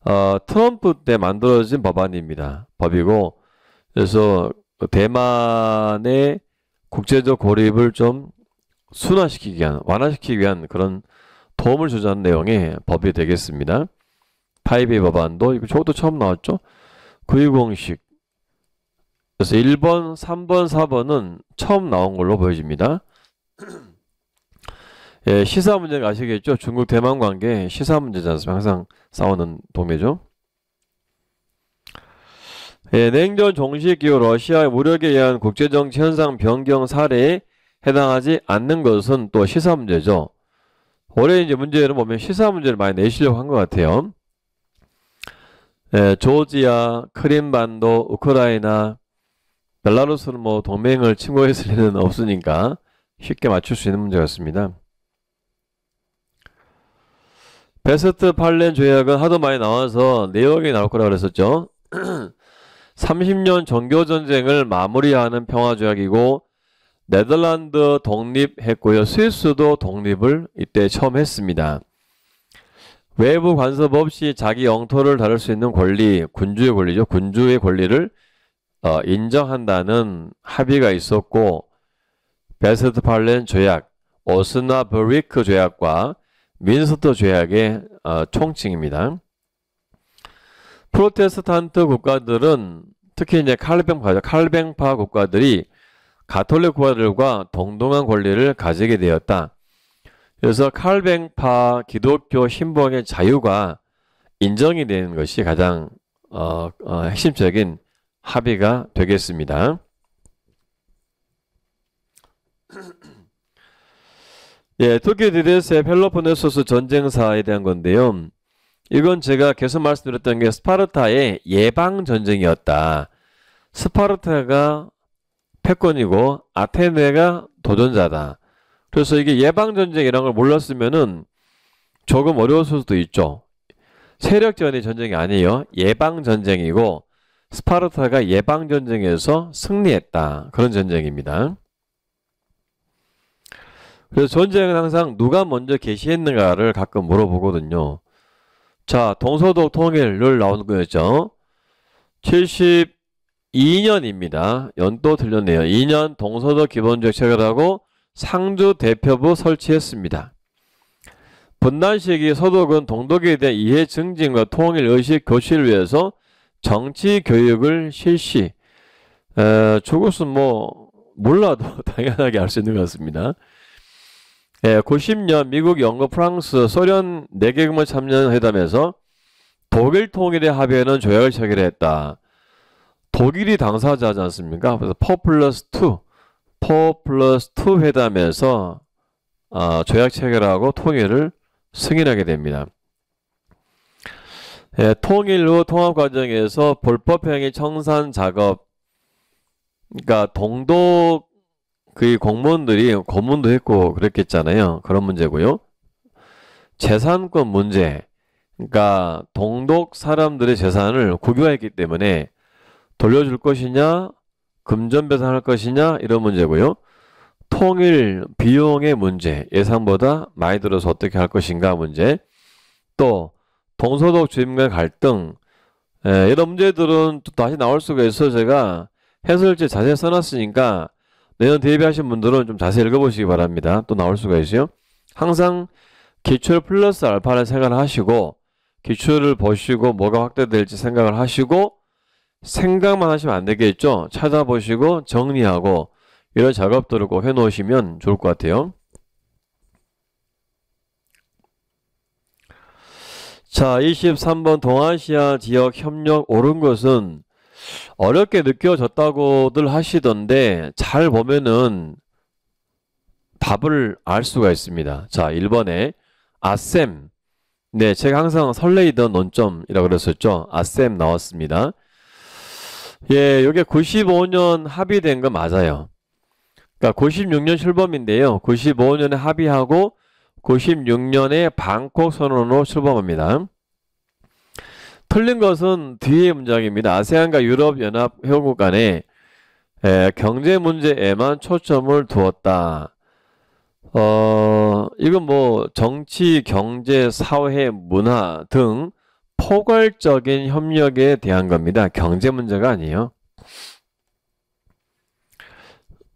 어, 트럼프 때 만들어진 법안입니다. 법이고 그래서 대만의 국제적 고립을 좀 순화시키기 위한, 완화시키기 위한 그런 도움을 주자는 내용의 법이 되겠습니다. 타이베이 법안도 이거 저것도 처음 나왔죠. 구의공식 그래서 1번, 3번, 4번은 처음 나온 걸로 보여집니다. 예, 시사 문제는 아시겠죠? 중국 대만 관계 시사 문제지 않습니까? 항상 싸우는 동네죠. 예, 냉전 종식 기후 러시아의 무력에 의한 국제정치 현상 변경 사례에 해당하지 않는 것은 또 시사 문제죠. 올해 이제 문제는 보면 시사 문제를 많이 내시려고 한 것 같아요. 예, 조지아, 크림반도, 우크라이나, 벨라루스는 뭐 동맹을 침공했을 리는 없으니까 쉽게 맞출 수 있는 문제였습니다. 베스트 팔렌 조약은 하도 많이 나와서 내용이 나올 거라 고 그랬었죠. 30년 종교 전쟁을 마무리하는 평화 조약이고 네덜란드 독립했고요. 스위스도 독립을 이때 처음 했습니다. 외부 관섭 없이 자기 영토를 다룰 수 있는 권리, 군주의 권리죠. 군주의 권리를 어, 인정한다는 합의가 있었고 베스트팔렌 조약, 오스나브리크 조약과 민스터 조약의 어, 총칭입니다. 프로테스탄트 국가들은 특히 이제 칼뱅파죠. 칼뱅파 국가들이 가톨릭 국가들과 동등한 권리를 가지게 되었다. 그래서 칼뱅파 기독교 신봉의 자유가 인정이 되는 것이 가장 어, 어, 핵심적인 합의가 되겠습니다. 예, 터키 디데스의 펠로폰네소스 전쟁사에 대한 건데요. 이건 제가 계속 말씀드렸던 게 스파르타의 예방 전쟁이었다. 스파르타가 패권이고 아테네가 도전자다. 그래서 이게 예방 전쟁이라는 걸 몰랐으면은 조금 어려웠을 수도 있죠. 세력전의 전쟁이 아니에요. 예방 전쟁이고 스파르타가 예방 전쟁에서 승리했다. 그런 전쟁입니다. 그래서 전쟁은 항상 누가 먼저 개시했는가를 가끔 물어보거든요. 자, 동서독 통일을 나오 거였죠. 72년입니다. 연도 틀렸네요. 2년 동서독 기본조 체결하고 상주 대표부 설치했습니다. 분단 시기 서독은 동독에 대한 이해 증진과 통일 의식 교실을 위해서 정치 교육을 실시. 에, 저것은 뭐 몰라도 당연하게 알 수 있는 것 같습니다. 예, 90년 그 미국, 영국, 프랑스, 소련 4개 국무 참여회담에서 한 독일 통일의 합의하는 조약을 체결했다. 독일이 당사자지 않습니까? 그래서 4 플러스 2, 4 플러스 2 회담에서 어, 조약 체결하고 통일을 승인하게 됩니다. 예, 통일 후 통합 과정에서 불법행위 청산 작업, 그러니까 동독 그 공무원들이 검문도 했고 그랬겠잖아요. 그런 문제고요. 재산권 문제. 그러니까 동독 사람들의 재산을 국유화했기 때문에 돌려줄 것이냐, 금전배상할 것이냐 이런 문제고요. 통일 비용의 문제, 예상보다 많이 들어서 어떻게 할 것인가 문제. 또 동서독 주임 의 갈등 에, 예, 이런 문제들은 또 다시 나올 수가 있어 제가 해설지 자세히 써놨으니까 내년 대비하신 분들은 좀 자세히 읽어보시기 바랍니다. 또 나올 수가 있어요. 항상 기출 플러스 알파를 생각을 하시고 기출을 보시고 뭐가 확대될지 생각을 하시고 생각만 하시면 안 되겠죠. 찾아보시고 정리하고 이런 작업들을 꼭 해놓으시면 좋을 것 같아요. 자, 23번 동아시아 지역 협력 옳은 것은 어렵게 느껴졌다고들 하시던데 잘 보면은 답을 알 수가 있습니다. 자, 1번에 아쌤 네, 제가 항상 설레이던 논점이라고 그랬었죠. 아쌤 나왔습니다. 예, 요게 95년 합의된 거 맞아요. 그러니까 96년 출범인데요. 95년에 합의하고 96년에 방콕 선언으로 출범합니다. 틀린 것은 뒤의 문장입니다. 아세안과 유럽연합 회원국 간에 경제 문제에만 초점을 두었다. 어, 이건 뭐 정치, 경제, 사회, 문화 등 포괄적인 협력에 대한 겁니다. 경제 문제가 아니에요.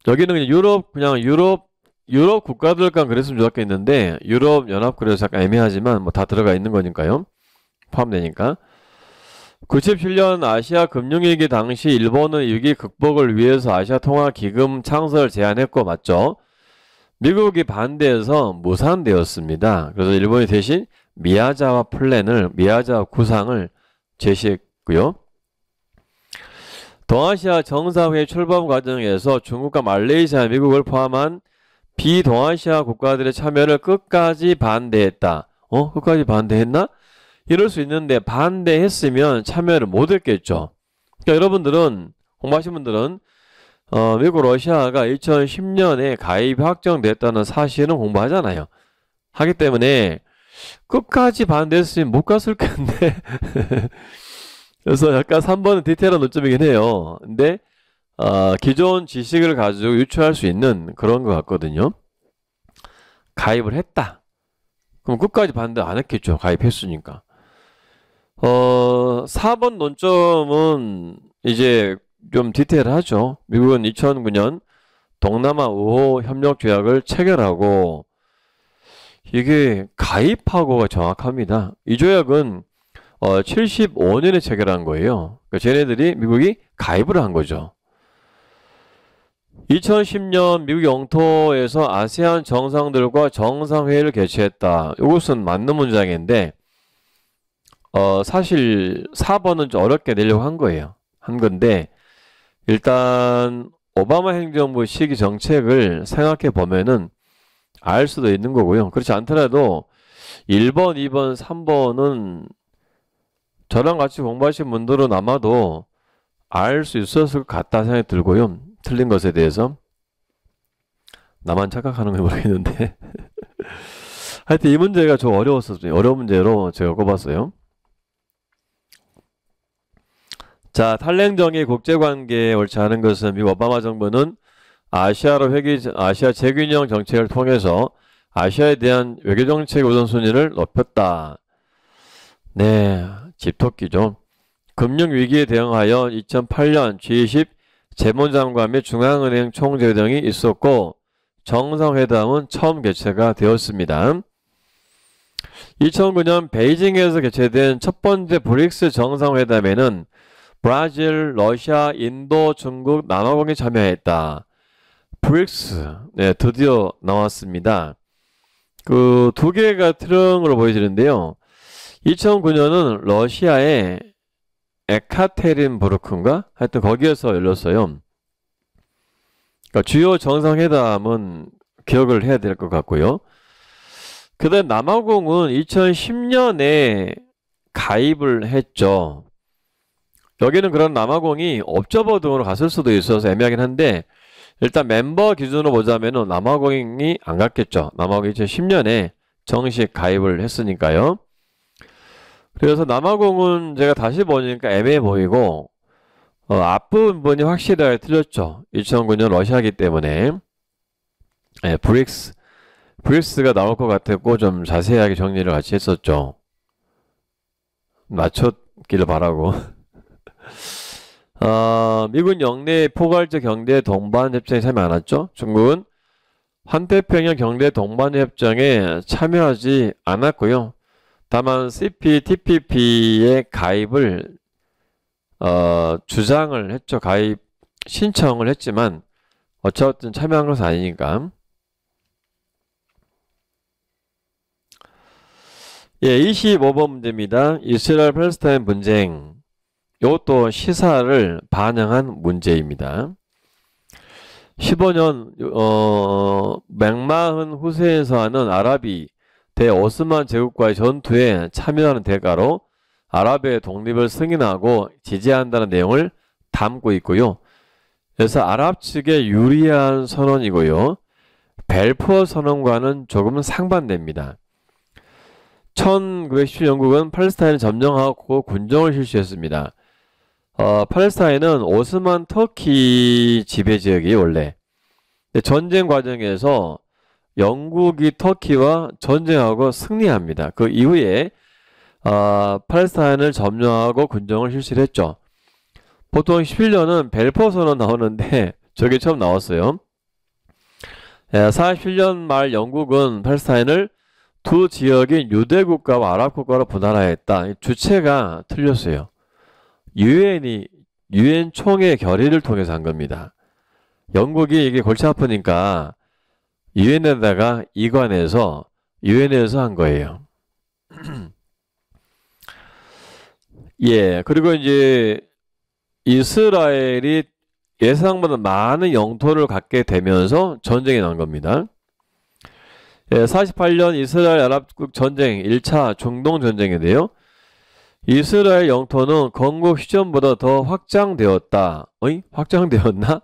여기는 유럽 그냥 유럽 유럽 국가들 간 그랬으면 좋았겠는데 유럽 연합 그래서 약간 애매하지만 뭐 다 들어가 있는 거니까요. 포함되니까. 97년 아시아 금융위기 당시 일본은 위기 극복을 위해서 아시아통화기금 창설을 제안했고 맞죠? 미국이 반대해서 무산되었습니다. 그래서 일본이 대신 미야자와 플랜을 미야자와 구상을 제시했고요. 동아시아 정상회 의 출범 과정에서 중국과 말레이시아, 미국을 포함한 비동아시아 국가들의 참여를 끝까지 반대했다. 어? 끝까지 반대했나? 이럴 수 있는데 반대했으면 참여를 못했겠죠. 그러니까 여러분들은 공부하신 분들은 어, 미국 러시아가 2010년에 가입 확정됐다는 사실은 공부하잖아요. 하기 때문에 끝까지 반대했으면 못 갔을 건데 그래서 약간 3번은 디테일한 논점이긴 해요. 근데 어, 기존 지식을 가지고 유추할 수 있는 그런 것 같거든요. 가입을 했다. 그럼 끝까지 반대 안 했겠죠. 가입했으니까. 어, 4번 논점은 이제 좀 디테일하죠. 미국은 2009년 동남아 우호 협력 조약을 체결하고 이게 가입하고가 정확합니다. 이 조약은 어, 75년에 체결한 거예요. 그러니까 쟤네들이 미국이 가입을 한 거죠. 2010년 미국 영토에서 아세안 정상들과 정상회의를 개최했다. 이것은 맞는 문장인데 어, 사실 4번은 좀 어렵게 내려고 한 거예요. 한 건데 일단 오바마 행정부 시기 정책을 생각해 보면은 알 수도 있는 거고요. 그렇지 않더라도 1번, 2번, 3번은 저랑 같이 공부하신 분들은 아마도 알 수 있었을 것 같다 생각이 들고요. 틀린 것에 대해서. 나만 착각하는 건 모르겠는데. 하여튼 이 문제가 좀 어려웠었죠. 어려운 문제로 제가 꼽았어요. 자, 탈냉정의 국제관계에 옳지 않은 것은 미 오바마 정부는 아시아로 회귀, 아시아 재균형 정책을 통해서 아시아에 대한 외교정책 우선순위를 높였다. 네, 집토끼죠. 금융위기에 대응하여 2008년 G20 재무장관 및 중앙은행 총재 등이 있었고 정상회담은 처음 개최가 되었습니다. 2009년 베이징에서 개최된 첫 번째 브릭스 정상회담에는 브라질, 러시아, 인도, 중국, 남아공이 참여했다. 브릭스, 네, 드디어 나왔습니다. 그 두 개가 트렁으로 보여지는데요. 2009년은 러시아의 에카테린부르크인가? 하여튼 거기에서 열렸어요. 그러니까 주요 정상회담은 기억을 해야 될 것 같고요. 그 다음 남아공은 2010년에 가입을 했죠. 여기는 그런 남아공이 업저버 등으로 갔을 수도 있어서 애매하긴 한데 일단 멤버 기준으로 보자면 남아공이 안 갔겠죠. 남아공이 2010년에 정식 가입을 했으니까요. 그래서 남아공은 제가 다시 보니까 애매해 보이고 어, 앞부분이 확실하게 틀렸죠. 2009년 러시아기 때문에 네, 브릭스 브릭스가 나올 것 같았고 좀 자세하게 정리를 같이 했었죠. 맞췄기를 바라고 어, 미군 영내 포괄적 경제 동반 협정이 참여 안 했죠. 중국은 환태평양 경제 동반 협정에 참여하지 않았고요. 다만 CPTPP의 가입을 어, 주장을 했죠. 가입 신청을 했지만 어쨌든 참여한 것은 아니니까. 예, 25번 문제입니다. 이스라엘 팔레스타인 분쟁. 이것도 시사를 반영한 문제입니다. 15년 어, 맥마흔 후세에서 하는 아랍이 대오스만 제국과의 전투에 참여하는 대가로 아랍의 독립을 승인하고 지지한다는 내용을 담고 있고요. 그래서 아랍 측에 유리한 선언이고요. 벨포 선언과는 조금 상반됩니다. 1910 영국은 팔레스타인을 점령하고 군정을 실시했습니다. 어, 팔레스타인은 오스만 터키 지배 지역이 원래 전쟁 과정에서 영국이 터키와 전쟁하고 승리합니다. 그 이후에 어, 팔레스타인을 점령하고 군정을 실시 했죠. 보통 11년은 벨포 선언 나오는데 저게 처음 나왔어요. 47년 예, 말 영국은 팔레스타인을 두 지역인 유대국가와 아랍국가로 분할하였다. 주체가 틀렸어요. 유엔이 유엔 총회 결의를 통해서 한 겁니다. 영국이 이게 골치 아프니까 유엔에다가 이관해서 유엔에서 한 거예요. 예, 그리고 이제 이스라엘이 예상보다 많은 영토를 갖게 되면서 전쟁이 난 겁니다. 예, 48년 이스라엘 아랍국 전쟁 1차 중동 전쟁인데요. 이스라엘 영토는 건국 시점보다 더 확장되었다. 어이? 확장되었나?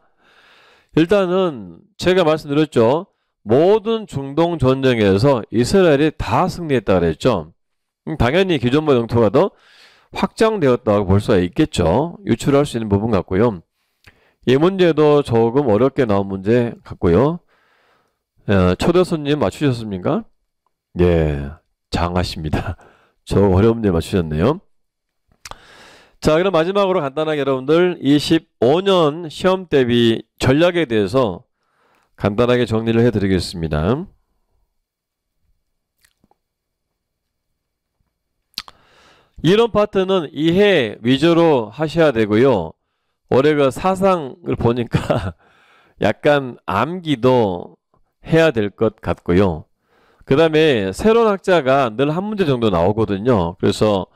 일단은 제가 말씀드렸죠. 모든 중동 전쟁에서 이스라엘이 다 승리했다 그랬죠. 음, 당연히 기존보 뭐 영토가 더 확장되었다고 볼 수가 있겠죠. 유출할 수 있는 부분 같고요. 이 문제도 조금 어렵게 나온 문제 같고요. 어, 초대 손님 맞추셨습니까? 예, 장하십니다. 저 어려운 문제 맞추셨네요. 자, 그럼 마지막으로 간단하게 여러분들 25년 시험 대비 전략에 대해서 간단하게 정리를 해드리겠습니다. 이런 파트는 이해 위주로 하셔야 되고요. 올해가 그 사상을 보니까 약간 암기도 해야 될 것 같고요. 그 다음에 새로운 학자가 늘 한 문제 정도 나오거든요. 그래서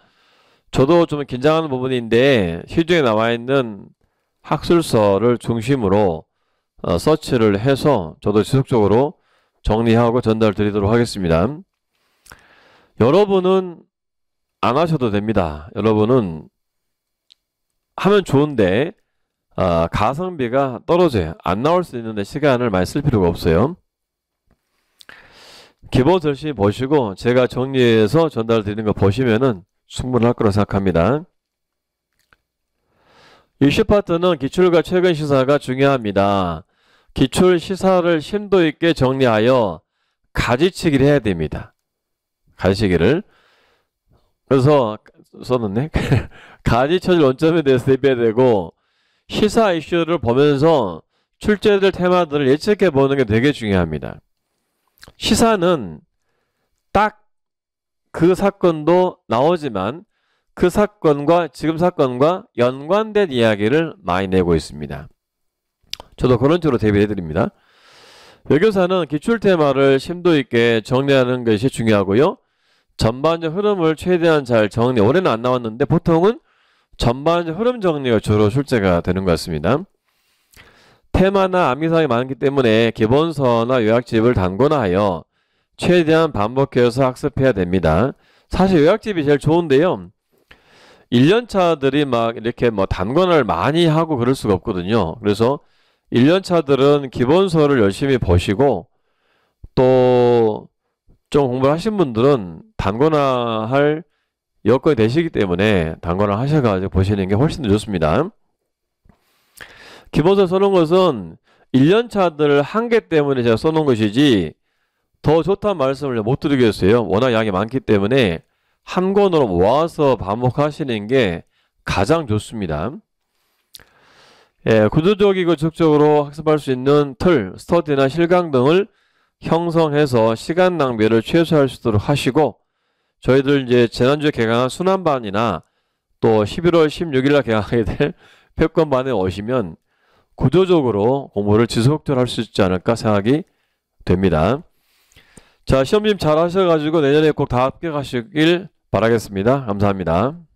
저도 좀 긴장하는 부분인데 시중에 나와 있는 학술서를 중심으로 어, 서치를 해서 저도 지속적으로 정리하고 전달 드리도록 하겠습니다. 여러분은 안 하셔도 됩니다. 여러분은 하면 좋은데 어, 가성비가 떨어져요. 안 나올 수 있는데 시간을 많이 쓸 필요가 없어요. 기본 설시 보시고 제가 정리해서 전달 드리는 거 보시면은 충분할 거라 생각합니다. 60파트는 기출과 최근 시사가 중요합니다. 기출 시사를 심도 있게 정리하여 가지치기를 해야 됩니다. 가지치기를. 그래서 써놓네. 가지쳐질 원점에 대해서 대비해야 되고 시사 이슈를 보면서 출제될 테마들을 예측해 보는 게 되게 중요합니다. 시사는 딱 그 사건도 나오지만 그 사건과 지금 사건과 연관된 이야기를 많이 내고 있습니다. 저도 그런 쪽으로 대비해 드립니다. 외교사는 기출 테마를 심도 있게 정리하는 것이 중요하고요. 전반적 흐름을 최대한 잘 정리, 올해는 안 나왔는데 보통은 전반적 흐름 정리가 주로 출제가 되는 것 같습니다. 테마나 암기사항이 많기 때문에 기본서나 요약집을 단권화하여 최대한 반복해서 학습해야 됩니다. 사실 요약집이 제일 좋은데요. 1년차들이 막 이렇게 뭐 단권을 많이 하고 그럴 수가 없거든요. 그래서 1년차들은 기본서를 열심히 보시고 또 좀 공부를 하신 분들은 단권화할 여건이 되시기 때문에 단권화 하셔가지고 보시는 게 훨씬 더 좋습니다. 기본서 써놓은 것은 1년차들 한계 때문에 제가 써놓은 것이지 더 좋다는 말씀을 못 드리겠어요. 워낙 양이 많기 때문에 한 권으로 모아서 반복하시는 게 가장 좋습니다. 예, 구조적이고 적극적으로 학습할 수 있는 틀, 스터디나 실강 등을 형성해서 시간 낭비를 최소화할 수 있도록 하시고 저희들 이제 지난주에 개강한 순환반이나 또 11월 16일 날 개강하게 될 팩권반에 오시면 구조적으로 공부를 지속적으로 할 수 있지 않을까 생각이 됩니다. 자, 시험님 잘 하셔가지고 내년에 꼭 다 합격하시길 바라겠습니다. 감사합니다.